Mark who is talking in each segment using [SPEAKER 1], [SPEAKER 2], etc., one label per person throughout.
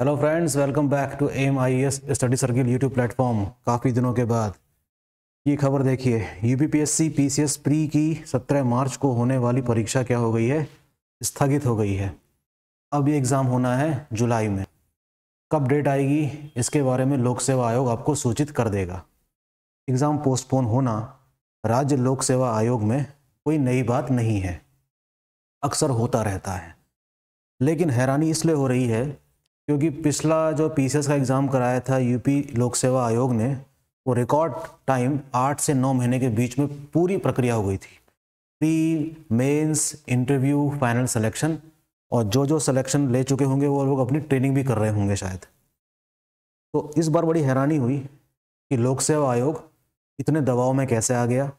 [SPEAKER 1] hello friends welcome back to M I S study circle YouTube platform काफ़ी दिनों के बाद ये खबर देखिए U P P S C P C S pre की सत्रह मार्च को होने वाली परीक्षा क्या हो गई है स्थगित हो गई है अब ये एग्ज़ाम होना है जुलाई में कब डेट आएगी इसके बारे में लोक सेवा आयोग आपको सूचित कर देगा एग्ज़ाम पोस्टपोन होना राज्य लोक सेवा आयोग में कोई नई बात नहीं है अक्सर होता रहता है लेकिन हैरानी इसलिए हो रही है क्योंकि पिछला जो पीसीएस का एग्ज़ाम कराया था यूपी लोक सेवा आयोग ने वो रिकॉर्ड टाइम आठ से नौ महीने के बीच में पूरी प्रक्रिया हो गई थी pre mains interview final selection और जो जो सिलेक्शन ले चुके होंगे वो लोग अपनी ट्रेनिंग भी कर रहे होंगे शायद तो इस बार बड़ी हैरानी हुई कि लोक सेवा आयोग इतने दबाव में कैसे आ गया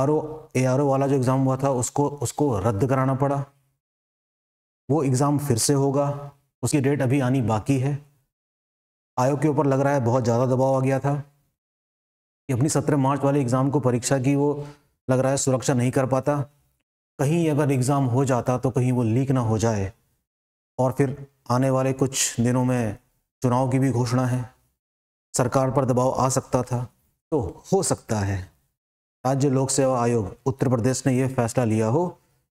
[SPEAKER 1] R O A R O वाला जो एग्ज़ाम हुआ था उसको उसको रद्द कराना पड़ा वो एग्ज़ाम फिर से होगा उसकी डेट अभी आनी बाकी है आयोग के ऊपर लग रहा है बहुत ज़्यादा दबाव आ गया था कि अपनी सत्रह मार्च वाले एग्ज़ाम को परीक्षा की वो लग रहा है सुरक्षा नहीं कर पाता कहीं अगर एग्ज़ाम हो जाता तो कहीं वो लीक ना हो जाए और फिर आने वाले कुछ दिनों में चुनाव की भी घोषणा है सरकार पर दबाव आ सकता था तो हो सकता है राज्य लोक सेवा आयोग उत्तर प्रदेश ने यह फैसला लिया हो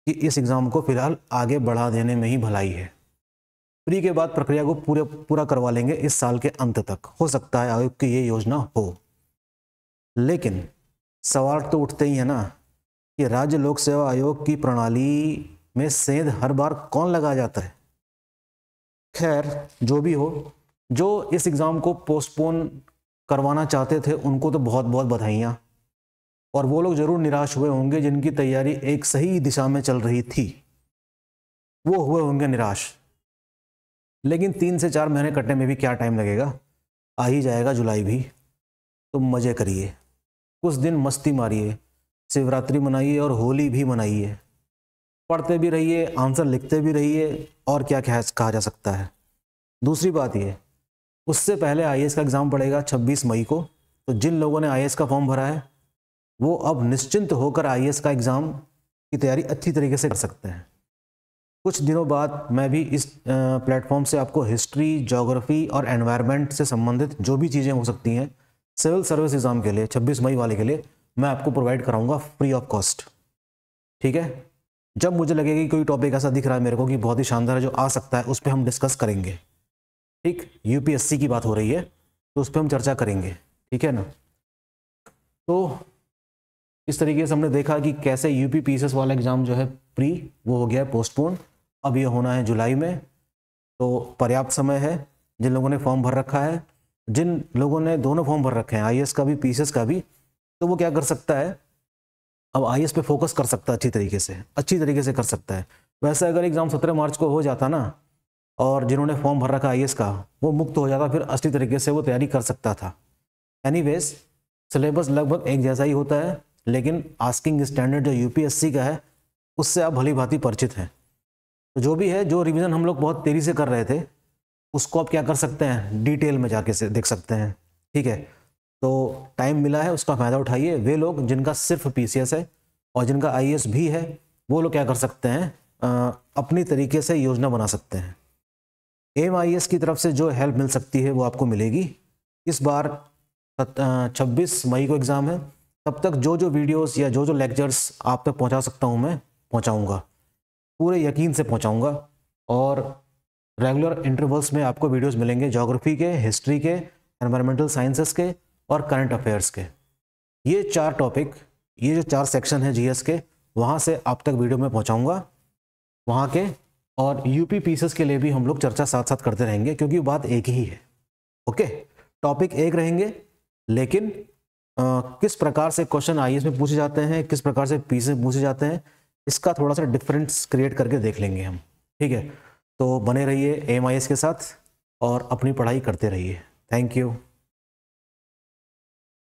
[SPEAKER 1] कि इस एग्ज़ाम को फिलहाल आगे बढ़ा देने में ही भलाई है प्री के बाद प्रक्रिया को पूरे पूरा करवा लेंगे इस साल के अंत तक हो सकता है आयोग की ये योजना हो लेकिन सवाल तो उठते ही है ना कि राज्य लोक सेवा आयोग की प्रणाली में सेंध हर बार कौन लगा जाता है खैर जो भी हो जो इस एग्ज़ाम को पोस्टपोन करवाना चाहते थे उनको तो बहुत बहुत बधाइयाँ और वो लोग ज़रूर निराश हुए होंगे जिनकी तैयारी एक सही दिशा में चल रही थी वो हुए होंगे निराश लेकिन तीन से चार महीने कटने में भी क्या टाइम लगेगा आ ही जाएगा जुलाई भी तो मज़े करिए कुछ दिन मस्ती मारिए शिवरात्रि मनाइए और होली भी मनाइए पढ़ते भी रहिए आंसर लिखते भी रहिए और क्या क्या कहा जा सकता है दूसरी बात ये उससे पहले आई का एग्ज़ाम पड़ेगा 26 मई को तो जिन लोगों ने आई का फॉर्म भरा है वो अब निश्चिंत होकर आई का एग्ज़ाम की तैयारी अच्छी तरीके से कर सकते हैं कुछ दिनों बाद मैं भी इस प्लेटफॉर्म से आपको हिस्ट्री जोग्राफी और एनवायरनमेंट से संबंधित जो भी चीज़ें हो सकती हैं सिविल सर्विस एग्ज़ाम के लिए 26 मई वाले के लिए मैं आपको प्रोवाइड कराऊंगा फ्री ऑफ कॉस्ट ठीक है जब मुझे लगेगा कि कोई टॉपिक ऐसा दिख रहा है मेरे को कि बहुत ही शानदार है जो आ सकता है उस पर हम डिस्कस करेंगे ठीक यूपीएससी की बात हो रही है तो उस पर हम चर्चा करेंगे ठीक है ना तो इस तरीके से हमने देखा कि कैसे यूपी पीसीएस वाला एग्ज़ाम जो है प्री वो हो गया है पोस्टपोन अब ये होना है जुलाई में तो पर्याप्त समय है जिन लोगों ने फॉर्म भर रखा है जिन लोगों ने दोनों फॉर्म भर रखे हैं आई का भी पी का भी तो वो क्या कर सकता है अब आई पे फोकस कर सकता है अच्छी तरीके से अच्छी तरीके से कर सकता है वैसे अगर एग्ज़ाम सत्रह मार्च को हो जाता ना और जिन्होंने फॉर्म भर रखा आई का वो मुक्त हो जाता फिर अच्छी तरीके से वो तैयारी कर सकता था एनी सिलेबस लगभग एक जैसा ही होता है लेकिन आस्किंग स्टैंडर्ड जो यूपीएससी का है उससे आप भली भांति परिचित हैं तो जो भी है जो रिविज़न हम लोग बहुत तेज़ी से कर रहे थे उसको आप क्या कर सकते हैं डिटेल में जाके से देख सकते हैं ठीक है तो टाइम मिला है उसका फ़ायदा उठाइए वे लोग जिनका सिर्फ पी है और जिनका आई e भी है वो लोग क्या कर सकते हैं आ, अपनी तरीके से योजना बना सकते हैं एम e की तरफ से जो हेल्प मिल सकती है वो आपको मिलेगी इस बार छब्बीस मई को एग्ज़ाम है तब तक जो जो वीडियोस या जो जो लेक्चर्स आप तक पहुंचा सकता हूं मैं पहुंचाऊंगा पूरे यकीन से पहुंचाऊंगा और रेगुलर इंटरवल्स में आपको वीडियोस मिलेंगे जोग्राफी के हिस्ट्री के एनवायरमेंटल साइंसेस के और करंट अफेयर्स के ये चार टॉपिक ये जो चार सेक्शन है जीएस के वहाँ से आप तक वीडियो में पहुँचाऊँगा वहाँ के और यूपी पीसेस के लिए भी हम लोग चर्चा साथ साथ करते रहेंगे क्योंकि बात एक ही है ओके टॉपिक एक रहेंगे लेकिन आ, किस प्रकार से क्वेश्चन आई में पूछे जाते हैं किस प्रकार से पीसेस पूछे जाते हैं इसका थोड़ा सा डिफरेंस क्रिएट करके देख लेंगे हम ठीक है तो बने रहिए एम के साथ और अपनी पढ़ाई करते रहिए थैंक यू